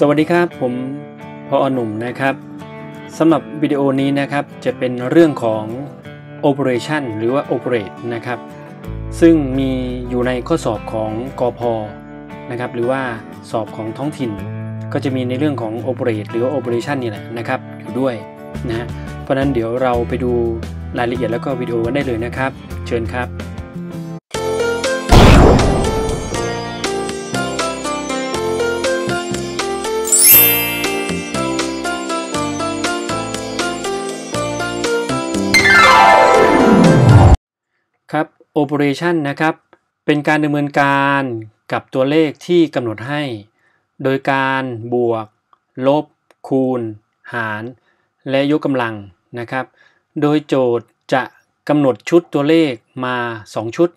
สวัสดีครับผมพออหนุ่มนะครับสำหรับวิดีโอนี้นะครับจะเป็นเรื่องของ operation หรือว่า operate นะครับซึ่งมีอยู่ในข้อสอบของกอพอนะครับ หรือว่าสอบของท้องถิ่น ก็จะมีในเรื่องของ operate หรือว่า operation นี่แหละนะครับอยู่ด้วยนะเพราะนั้นเดี๋ยวเราไปดูรายละเอียดแล้วก็วิดีโอกันได้เลยนะครับ เชิญครับ Operation นะครับเป็นการดำเนินการกับตัวเลขที่กำหนดให้ โดยการบวกลบคูณหารและยกกำลังนะครับ โดยโจทย์จะกำหนดชุดตัวเลขมา 2 ชุด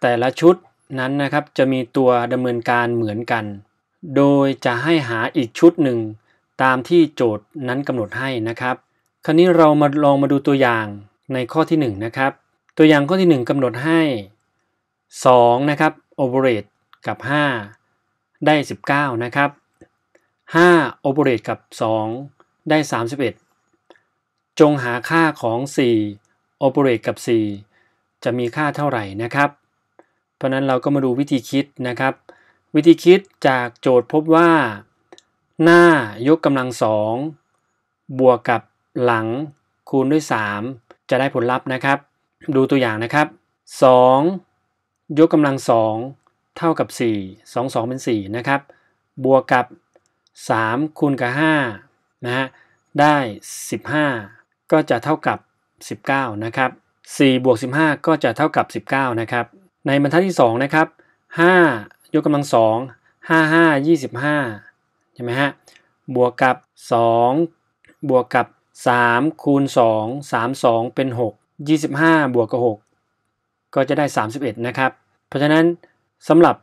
แต่ละชุดนั้นนะครับจะมีตัวดำเนินการเหมือนกัน โดยจะให้หาอีกชุดหนึ่งตามที่โจทย์นั้นกำหนดให้นะครับ คราวนี้เรามาลองมาดูตัวอย่างในข้อที่1นะครับตัวอย่างข้อที่ 1 กำหนดให้ 2 นะครับ operate กับ 5 ได้ 19 นะครับ 5 operate กับ 2 ได้ 31 จงหาค่าของ 4 operate กับ 4 จะมีค่าเท่าไหร่นะครับ เพราะนั้นเราก็มาดูวิธีคิดนะครับ วิธีคิดจากโจทย์พบว่า หน้ายกกำลัง 2 บวกกับหลังคูณด้วย 3 จะได้ผลลัพธ์นะครับดูตัวอย่างนะครับ2ยกกำลัง 2 เท่ากับ 4 2 2 เป็น4นะครับ บวกกับ3คูณกับ5นะฮะ ได้ 15 ก็จะเท่ากับ 19นะครับ4บวก15 ก็จะเท่ากับ 19นะครับ ในบรรทัดที่2นะครับ5ยกกำลัง 2 5 5 25ใช่ไหมฮะ บวกกับ 2 บวกกับ3คูณ2 3 2 เป็น 6 25 บวกกับ 6 ก็จะได้ 31 นะครับ เพราะฉะนั้นสำหรับ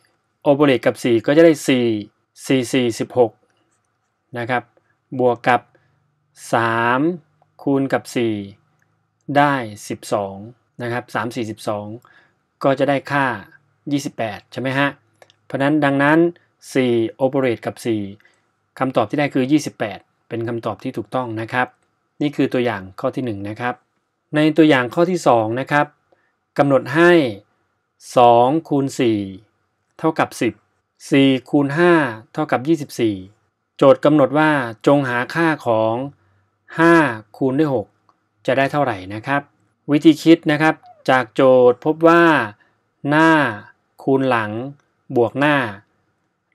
4โอเปเรตกับ 4 ก็จะได้4 4 4 16 นะครับ บวกกับ 3 คูณกับ 4 ได้ 12 นะครับ 3 4 12 ก็จะได้ค่า 28 ใช่ไหมฮะ เพราะนั้นดังนั้น4โอเปเรตกับ 4คำตอบที่ได้คือ 28 เป็นคำตอบที่ถูกต้องนะครับนี่คือตัวอย่างข้อที่1นนะครับ ในตัวอย่างข้อที่2นะครับกำหนดให้2คูณ4เท่ากับ10 4คูณ5เท่ากับ24 โจทย์กำหนดว่าจงหาค่าของ5คูณด้วย6จะได้เท่าไหร่นะครับ วิธีคิดนะครับจากโจทย์พบว่าหน้าคูณหลังบวกหน้า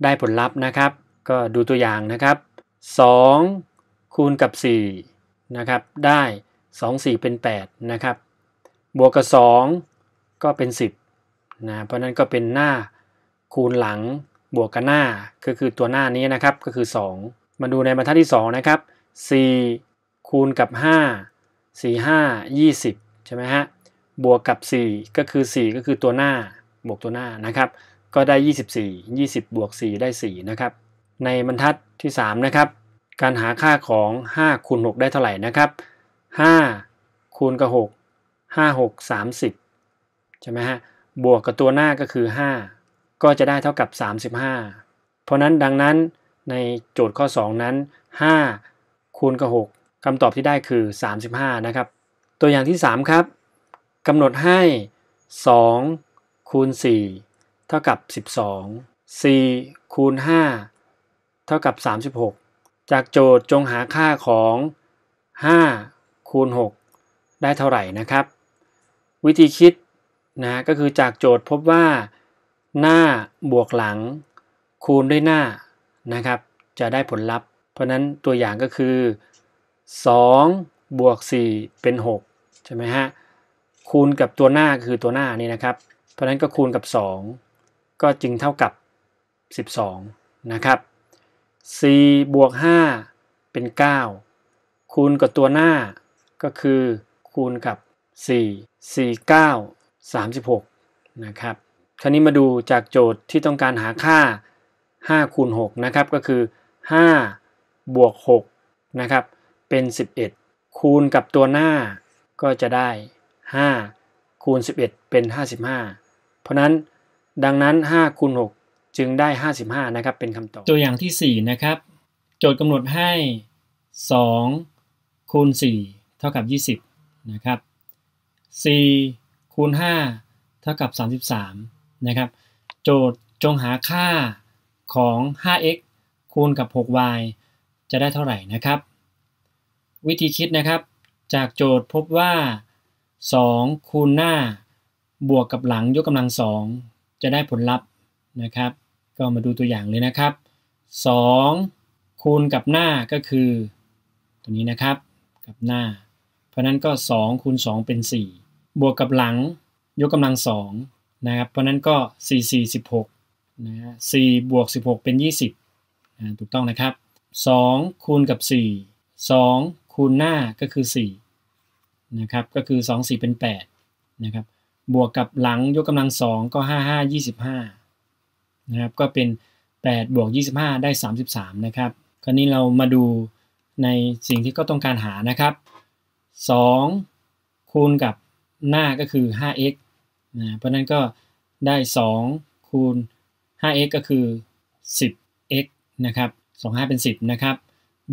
ได้ผลลัพธ์นะครับ ก็ดูตัวอย่างนะครับ2คูณกับ 4นะครับได้ 2 4 เป็น8นะครับบวกกับ 2 ก็เป็น 10นะเพราะนั้นก็เป็นหน้า คูณหลังบวกกับหน้าก็คือตัวหน้านี้นะครับ ก็คือ 2 มาดูในบรรทัดที่2นะครับ4 คูณกับ 5 4 5 20ใช่ไหมฮะบวกกับ 4 ก็คือ 4 ก็คือตัวหน้า บวกตัวหน้านะครับ ก็ได้ 24 20 บวก 4 ได้ 4 นะครับ ในบรรทัดที่ 3 นะครับการหาค่าของ 5คูณ6 ได้เท่าไหร่นะครับ 5คูณกับ 6 5 6 30 ใช่ไหมฮะบวกกับตัวหน้าก็คือ 5 ก็จะได้เท่ากับ 35 เพราะนั้นดังนั้นในโจทย์ข้อ 2 นั้น5คูณกับ 6คำตอบที่ได้คือ 35 นะครับ ตัวอย่างที่ 3 ครับกำหนดให้ 2คูณ4 เท่ากับ 12 4คูณ5 เท่ากับ 36จากโจทย์จงหาค่าของ5คูณ6ได้เท่าไหร่นะครับ วิธีคิดนะก็คือจากโจทย์พบว่าหน้าบวกหลังคูณด้วยหน้านะครับ จะได้ผลลัพธ์เพราะนั้นตัวอย่างก็คือ2บวก4เป็น 6ใช่ไหมฮะคูณกับตัวหน้าคือตัวหน้านี่นะครับ เพราะนั้นก็คูณกับ 2 ก็จึงเท่ากับ 12 นะครับ4 บวก 5 เป็น 9 คูณกับตัวหน้า ก็คือคูณกับ 4 4 9 36นะครับคราวนี้มาดูจากโจทย์ที่ต้องการหาค่า 5 คูณ6นะครับก็คือ 5 บวก6นะครับเป็น 11 คูณกับตัวหน้าก็จะได้ 5 คูณ 11 เป็น 55 เพราะนั้นดังนั้น 5 คูณ 6จึงได้ 55นะครับเป็นคำตอบตัวอย่างที่4นะครับโจทย์กำหนดให้ 2คูณ4 เท่ากับ 20 นะครับ4คูณ5 เท่ากับ 33 นะครับ โจทย์จงหาค่าของ 5x คูณกับ 6y จะได้เท่าไหร่นะครับ วิธีคิดนะครับจากโจทย์พบว่า 2คูณหน้า บวกกับหลังยกกำลัง 2 จะได้ผลลัพธ์นะครับก็มาดูตัวอย่างเลยนะครับ2คูณกับหน้าก็คือตัวนี้นะครับกับหน้า เพราะนั้นก็2คูณ2เป็น 4 บวกกับหลัง ยกกำลัง2นะครับเพราะนั้นก็4 4 16นะฮะ4บวก 16 เป็น 20นะถูกต้องนะครับ2คูณกับ 4 2คูณหน้าก็คือ4นะครับก็คือ2 4 เป็น8นะครับบวกกับหลัง ยกกำลัง 2 ก็ 5 5 25นะครับก็เป็น 8 บวก 25 ได้ 33 นะครับ คราวนี้เรามาดูในสิ่งที่ก็ต้องการหานะครับ 2คูณกับหน้าก็คือ 5x นะเพราะนั้นก็ได้ 2คูณ 5x ก็คือ 10x นะครับ25 เป็น 10 นะครับ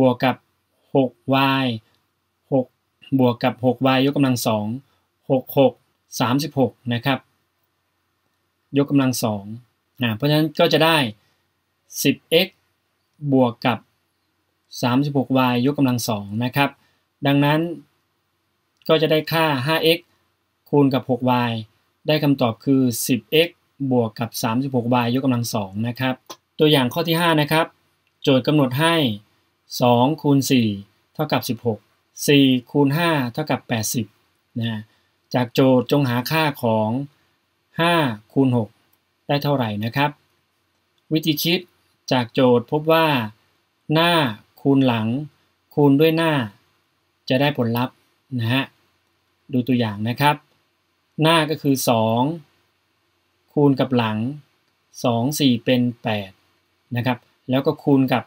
บวกกับ 6y 6 บวกกับ 6y ยกกำลัง 2 6 6 36 นะครับ ยกกำลัง 2นะเพราะฉะนั้นก็จะได้ 10x บวกกับ 36y ยกกำลัง2นะครับ ดังนั้นก็จะได้ค่า 5x คูณกับ 6y ได้คำตอบคือ 10x บวกกับ 36y ยกกำลัง2นะครับ ตัวอย่างข้อที่5นะครับ โจทย์กำหนดให้ 2 คูณ 4 เท่ากับ 16 4 คูณ 5 เท่ากับ 80 นะ จากโจทย์จงหาค่าของ 5 คูณ 6ได้เท่าไหร่นะครับ วิธีคิดจากโจทย์พบว่าหน้าคูณหลังคูณด้วยหน้าจะได้ผลลัพธ์นะฮะดูตัวอย่างนะครับ หน้าก็คือ 2 คูณกับหลัง 2 4 เป็น8นะครับแล้วก็คูณกับ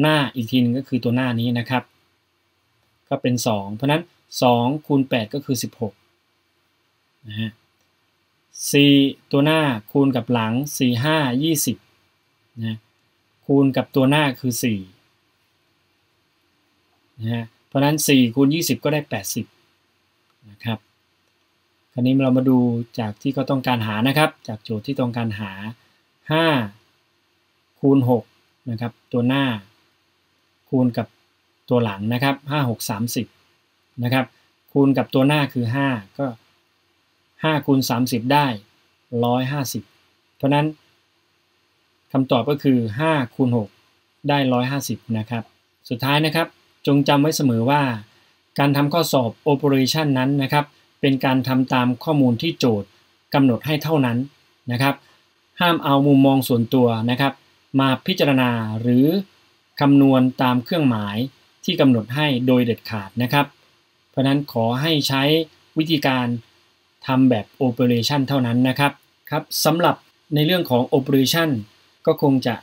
หน้าอีกทีนึงก็คือตัวหน้านี้นะครับ ก็เป็น 2 เพราะนั้น 2 คูณ 8 ก็คือ 16นะฮะ c ตัวหน้าคูณกับหลัง 4 5 20นะคูณกับตัวหน้าคือ4นะฮะเพราะนั้น4 คูณ 20 ก็ได้ 80นะครับคราวนี้เรามาดูจากที่เขาต้องการหานะครับ จากโจทย์ที่ต้องการหา 5 คูณ6นะครับตัวหน้า คูณกับตัวหลังนะครับ5 6 30นะครับคูณกับตัวหน้าคือ 5 ก็5คูณ30 ได้ 150 เพราะนั้นคำตอบก็คือ 5คูณ6ได้ 150นะครับ สุดท้ายนะครับจงจำไว้เสมอว่า การทำข้อสอบ operation นั้นนะครับเป็นการทำตามข้อมูลที่โจทย์กำหนดให้เท่านั้นนะครับ ห้ามเอามุมมองส่วนตัวนะครับมาพิจารณาหรือคำนวณตามเครื่องหมายที่กำหนดให้โดยเด็ดขาดนะครับ เพราะนั้นขอให้ใช้วิธีการทำแบบ Operation เท่านั้นนะครับครับสำหรับในเรื่องของ Operation ก็คงจะ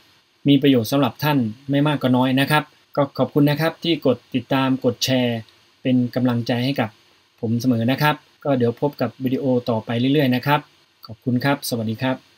มีประโยชน์สำหรับท่านไม่มากก็น้อยนะครับ ก็ขอบคุณนะครับที่กดติดตามกดแชร์ เป็นกำลังใจให้กับผมเสมอนะครับ ก็เดี๋ยวพบกับวิดีโอต่อไปเรื่อยๆนะครับ ขอบคุณครับ สวัสดีครับ